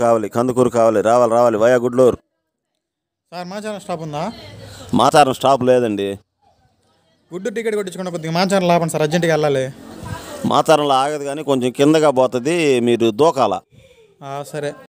కావాలి కందుకూరు కావాలి రావాలి రావాలి via Gudlur sir Macharam stop ఉందా మాచారం స్టాప్ లేదండి గుడ్డు టికెట్ కొట్టించుకున్న కొద్దిగా మాచారం లాభం సార్ అర్జెంట్గా వెళ్ళాలి మాచారంలో ఆగదు కానీ కొంచెం కిందగా పోతుంది మీరు దూకాల సరే